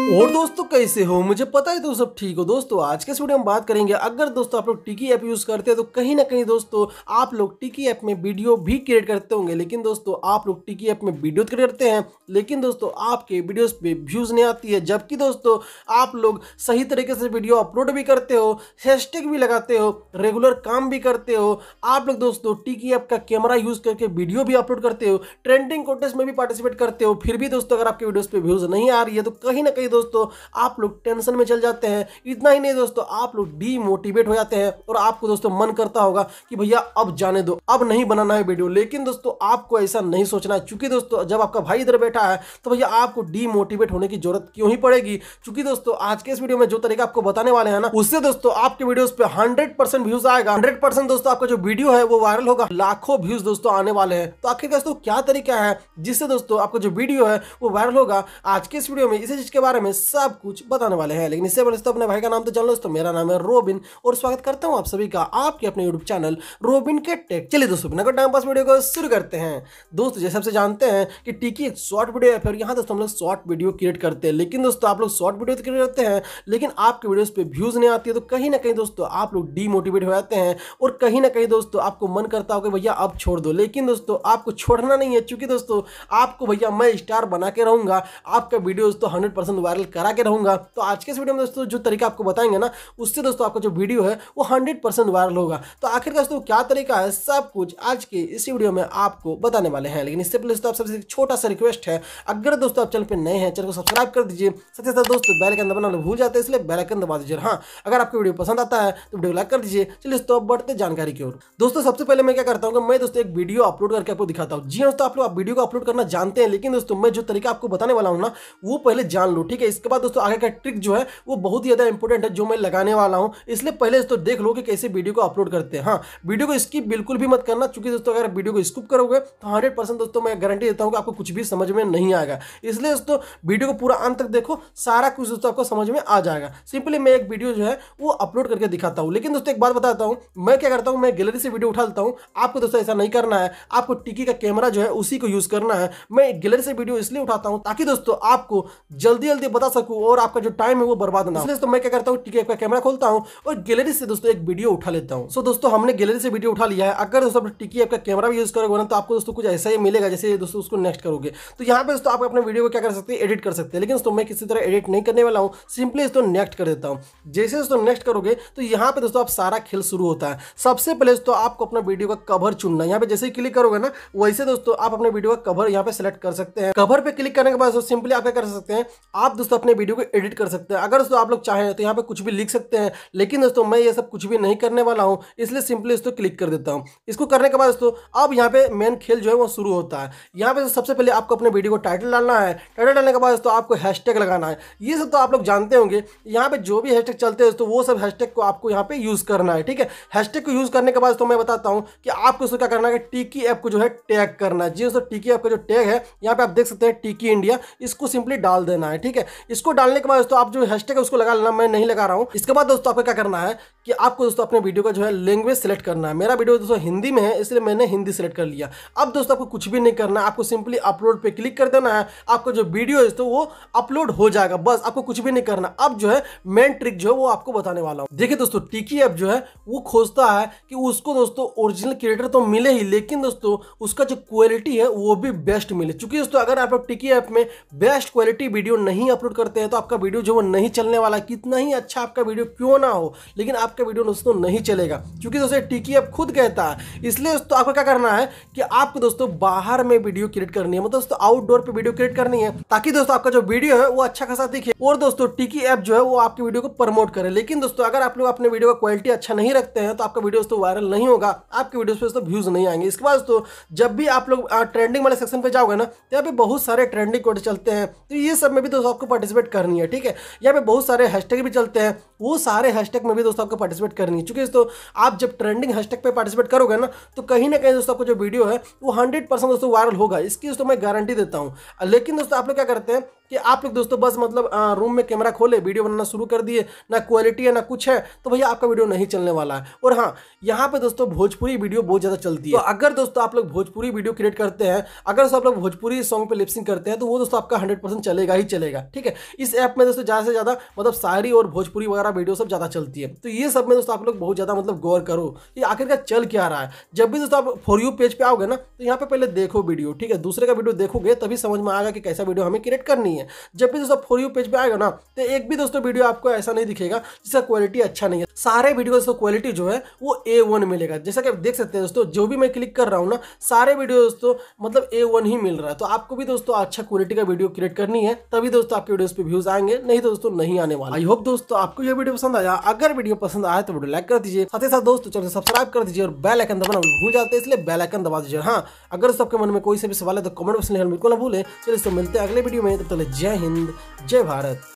और दोस्तों तो कैसे हो मुझे पता है तो सब ठीक हो दोस्तों तो आज के वीडियो में बात करेंगे अगर दोस्तों आप लोग टिकी ऐप यूज़ करते हैं तो कहीं ना कहीं दोस्तों तो आप लोग टिकी ऐप में वीडियो भी क्रिएट करते होंगे लेकिन दोस्तों आप लोग टिकी ऐप में वीडियो क्रिएट करते हैं लेकिन दोस्तों आपके वीडियोज पे व्यूज़ नहीं आती है जबकि दोस्तों आप लोग सही तरीके से वीडियो अपलोड भी करते हो हैशटैग भी लगाते हो रेगुलर काम भी करते हो आप लोग दोस्तों टिकी ऐप का कैमरा यूज़ करके वीडियो भी अपलोड करते हो ट्रेंडिंग कॉन्टेस्ट में भी पार्टिसिपेट करते हो फिर भी दोस्तों अगर आपके वीडियोज़ पे व्यूज़ नहीं आ रही है तो कहीं ना कहीं दोस्तों आप लोग टेंशन में चल जाते हैं इतना ही नहीं दोस्तों आप लोग डीमोटिवेट हो जाते हैं और आपको दोस्तों मन करता होगा कि भैया अब जाने दो अब नहीं बनाना है वीडियो लेकिन दोस्तों आपको ऐसा नहीं सोचना चूंकि दोस्तों जब आपका भाई इधर बैठा है तो भैया आपको डीमोटिवेट होने की जरूरत क्यों ही पड़ेगी चूंकि दोस्तों आज के इस वीडियो में जो तरीका आपको बताने वाले हैं ना उससे दोस्तों आपके वीडियो पे 100% व्यूज आएगा 100% दोस्तों आपका जो वीडियो है वो वायरल होगा लाखों व्यूज दोस्तों आने वाले हैं तो आखिर दोस्तों क्या तरीका है जिससे दोस्तों आपका जो वीडियो है वो वायरल होगा आज के इस वीडियो में इसी चीज के बारे बारे में सब कुछ बताने वाले हैं लेकिन इससे पहले दोस्तों अपने भाई का नाम तो जान लो दोस्तों मेरा नाम है रोबिन और स्वागत करता हूँ आप सभी का आपके अपने यूट्यूब चैनल रोबिन के टेक चलिए दोस्तों बिना टाइम पास वीडियो को शुरू करते हैं दोस्तों जैसे आपसे जानते हैं कि टीकी एक शॉर्ट वीडियो है फिर यहाँ दोस्तों हम लोग शॉर्ट वीडियो क्रिएट करते हैं लेकिन दोस्तों आप लोग शॉर्ट वीडियो क्रिएट करते हैं लेकिन आपके वीडियोज़ पर व्यूज़ नहीं आती है तो कहीं ना कहीं दोस्तों आप लोग डीमोटिवेट हो जाते हैं और कहीं ना कहीं दोस्तों आपको मन करता हो कि भैया अब छोड़ दो लेकिन दोस्तों आपको छोड़ना नहीं है चूंकि दोस्तों आपको भैया मैं स्टार बना के रहूंगा आपका वीडियोज़ तो हंड्रेड परसेंट वायरल करा के रहूंगा तो आज के इस वीडियो में दोस्तों जो तरीका आपको बताएंगे ना उससे दोस्तों आपका जो वीडियो है वो हंड्रेड वायरल होगा तो आखिर दोस्तों क्या तरीका है सब कुछ आज के इस वीडियो में आपको बताने वाले हैं लेकिन इससे पहले दोस्तों आप सबसे छोटा सा रिक्वेस्ट है अगर दोस्तों आप चैनल पर नए हैं चैनल को सब्सक्राइब कर दीजिए साथ ही साथ दोस्तों बैलकन दबाना भूल जाते हैं इसलिए बैलकन दबा दीजिए हाँ अगर आपको वीडियो पसंद आता है तो वीडियो लाइक कर दीजिए चलिए दोस्तों आप बढ़ते जानकारी की ओर दोस्तों सबसे पहले मैं क्या करता हूँ मैं दोस्तों एक वीडियो अपलोड करके आपको दिखाता हूँ जी हाँ दोस्तों आप लोग वीडियो को अपलोड करना जानते हैं लेकिन दोस्तों मैं जो तरीका आपको बताने वाला हूँ ना वो पहले जान लो ठीक ठीक है इसके बाद दोस्तों आगे का ट्रिक जो है वो बहुत ही ज़्यादा इंपॉर्टेंट है जो मैं लगाने वाला हूँ इसलिए पहले दोस्तों देख लो कि कैसे वीडियो को अपलोड करते हैं हाँ वीडियो को स्किप बिल्कुल भी मत करना चूंकि दोस्तों अगर वीडियो को स्कूप करोगे तो हंड्रेड दोस्तों मैं गारंटी देता हूँ कि आपको कुछ भी समझ में नहीं आएगा इसलिए दोस्तों वीडियो को पूरा अंत तक देखो सारा कुछ दोस्तों आपको समझ में आ जाएगा सिंपली मैं एक वीडियो जो है वो अपलोड करके दिखाता हूँ लेकिन दोस्तों एक बात बताता हूँ मैं क्या करता हूँ मैं गैलरी से वीडियो उठा लेता हूँ आपको दोस्तों ऐसा नहीं करना है आपको टिकी का कैमरा जो है उसी को यूज़ करना है मैं गैलरी से वीडियो इसलिए उठाता हूँ ताकि दोस्तों आपको जल्दी जल्दी बता सकूँ और आपका जो टाइम है वो बर्बाद ना हो तो मैं क्या करता हूँ टीके का कैमरा खोलता हूँ और गैलरी से दोस्तों एक वीडियो उठा लेता हूँ सो दोस्तों हमने गैलरी से वीडियो उठा लिया है अगर दोस्तों टिकी ऐप का कैमरा भी यूज़ करोगे ना तो आपको दोस्तों कुछ ऐसा ही मिलेगा जैसे दोस्तों उसको नेक्स्ट करोगे तो यहाँ पे दोस्तों आप अपने वीडियो को क्या कर सकते हैं एडिट कर सकते हैं लेकिन दोस्तों मैं किसी तरह एडिट नहीं करने वाला हूँ सिंपली दोस्तों नेक्स्ट कर देता हूँ जैसे दोस्तों नेक्स्ट करोगे तो यहाँ पे दोस्तों आप सारा खेल शुरू होता है सबसे पहले दोस्तों आपको अपना वीडियो का कवर चुनना यहाँ पे जैसे ही क्लिक करोगे ना वैसे दोस्तों आप अपने वीडियो का कवर यहाँ पे सिलेक्ट कर सकते हैं कवर पे क्लिक करने के बाद सिंपली आप क्या कर सकते हैं आप आप दोस्तों अपने वीडियो को एडिट कर सकते हैं अगर दोस्तों आप लोग चाहें तो यहाँ पर कुछ भी लिख सकते हैं लेकिन दोस्तों मैं ये सब कुछ भी नहीं करने वाला हूँ इसलिए सिंपली इसको क्लिक कर देता हूँ इसको करने के बाद दोस्तों अब यहाँ पे मेन खेल जो है वो शुरू होता है यहाँ पे सबसे पहले आपको अपने वीडियो को टाइटल डालना है टाइटल डालने के बाद दोस्तों आपको हैशटैग लगाना है ये सब तो आप लोग जानते होंगे यहाँ पे जो भी हैशटैग चलते हैं दोस्तों वो सब हैशटैग को आपको यहाँ पे यूज़ करना है ठीक है हैशटैग को यूज़ करने के बाद तो मैं बताता हूँ कि आपको उसको क्या करना है टीकी ऐप को जो है टैग करना है जी दोस्तों टीकी ऐप का जो टैग है यहाँ पे आप देख सकते हैं टीकी इंडिया इसको सिंपली डाल देना है ठीक है है इसको डालने के बाद दोस्तों आप जो हैशटैग है उसको लगा लेना मैं नहीं लगा रहा हूँ इसके बाद दोस्तों आपको क्या करना है कि आपको दोस्तों अपने वीडियो का जो है लैंग्वेज सेलेक्ट करना है मेरा वीडियो दोस्तों हिंदी में है इसलिए मैंने हिंदी सेलेक्ट कर लिया अब दोस्तों आपको कुछ भी नहीं करना है आपको सिंपली अपलोड पर क्लिक कर देना है आपका जो वीडियो है वो अपलोड हो जाएगा बस आपको कुछ भी नहीं करना अब जो है मेन ट्रिक जो है वो आपको बताने वाला हूँ देखिए दोस्तों टिकी ऐप जो है वो खोजता है कि उसको दोस्तों ओरिजिनल क्रिएटर तो मिले ही लेकिन दोस्तों उसका जो क्वालिटी है वो भी बेस्ट मिले चूंकि दोस्तों अगर आप टिकी ऐप में बेस्ट क्वालिटी वीडियो नहीं नहीं अपलोड करते हैं तो आपका वीडियो जो वो नहीं चलने वाला कितना ही अच्छा आपका वीडियो क्यों ना हो लेकिन आपका वीडियो दोस्तों नहीं चलेगा क्योंकि दोस्तों टिकी अब खुद कहता है इसलिए दोस्तों आपको क्या करना है कि आपको दोस्तों बाहर में वीडियो क्रिएट करनी है मतलब दोस्तों आउटडोर पर वीडियो क्रिएट करनी है ताकि दोस्तों आपका जो वीडियो है वो अच्छा खासा दिखे और दोस्तों टिकी ऐप जो है वो आपकी वीडियो को प्रमोट करे लेकिन दोस्तों अगर आप लोग अपने वीडियो का क्वालिटी अच्छा नहीं रखते हैं तो आपका वीडियो दोस्तों वायरल नहीं होगा आपके वीडियो पर दोस्तों व्यूज नहीं आएंगे इसके बाद दोस्तों जब भी आप लोग ट्रेंडिंग वाले सेक्शन पे जाओगे ना तो यहाँ पे बहुत सारे ट्रेंडिंग कोड चलते हैं तो ये सब में भी दोस्तों आपको पार्टिसिपेट करनी है ठीक है यहाँ पे बहुत सारे हैशटैग भी चलते हैं वो सारे हैशटैग में भी दोस्तों आपको पार्टिसिपेट करनी है चूँकि दोस्तों आप जब ट्रेंडिंग हैशटैग पे पार्टिसिपेट करोगे ना तो कहीं ना कहीं दोस्तों आपको जो वीडियो है वो हंड्रेड परसेंट दोस्तों वायरल होगा इसकी दोस्तों मैं गारंटी देता हूँ लेकिन दोस्तों आप लोग क्या करते हैं कि आप लोग दोस्तों बस मतलब आ, रूम में कैमरा खोले वीडियो बनाना शुरू कर दिए ना क्वालिटी है ना कुछ है तो भैया आपका वीडियो नहीं चलने वाला है और हाँ यहाँ पे दोस्तों भोजपुरी वीडियो बहुत ज़्यादा चलती है तो अगर दोस्तों आप लोग भोजपुरी वीडियो क्रिएट करते हैं अगर आप लोग भोजपुरी सॉन्ग पर लिपसिंग करते हैं तो वो दोस्तों आपका हंड्रेड चलेगा ही चलेगा ठीक है इस ऐप में दोस्तों ज़्यादा से ज़्यादा मतलब शायरी और भोजपुरी वगैरह वगैरह वीडियो सब ज़्यादा चलती है तो ये सब में दोस्तों आप लोग बहुत ज़्यादा मतलब गौर करो ये आखिरकार चल क्या रहा है जब भी दोस्तों आप फॉर यू पेज पे आओगे ना तो यहाँ पे पहले देखो वीडियो ठीक है दूसरे का वीडियो देखोगे तभी समझ में आएगा कि कैसा वीडियो हमें क्रिएट करनी है जब भी दोस्तों फॉर यू पेज पर आएगा ना तो एक भी दोस्तों वीडियो आपको ऐसा नहीं दिखेगा जिसका क्वालिटी अच्छा नहीं है सारे वीडियो दोस्तों क्वालिटी जो है वो ए मिलेगा जैसा कि आप देख सकते हैं दोस्तों जो भी मैं क्लिक कर रहा हूँ ना सारे वीडियो दोस्तों मतलब ए ही मिल रहा है तो आपको भी दोस्तों अच्छा क्वालिटी का वीडियो क्रिएट करनी है तभी दोस्तों आपके वीडियोज पे व्यूज आएंगे नहीं तो दोस्तों नहीं आने वाला आई होप दोस्तों आपको ये वीडियो पसंद आया अगर वीडियो पसंद आया तो वीडियो लाइक कर दीजिए साथ ही साथ दोस्तों चैनल सब्सक्राइब कर दीजिए और बेल आइकन दबाना भूल जाते हैं इसलिए बेल आइकन दबा दीजिए हाँ अगर सबके मन में कोई से भी सवाल है तो कमेंट बॉक्स में बिल्कुल ना भूलें चलिए तो मिलते हैं अगले वीडियो में तब चले जय हिंद जय भारत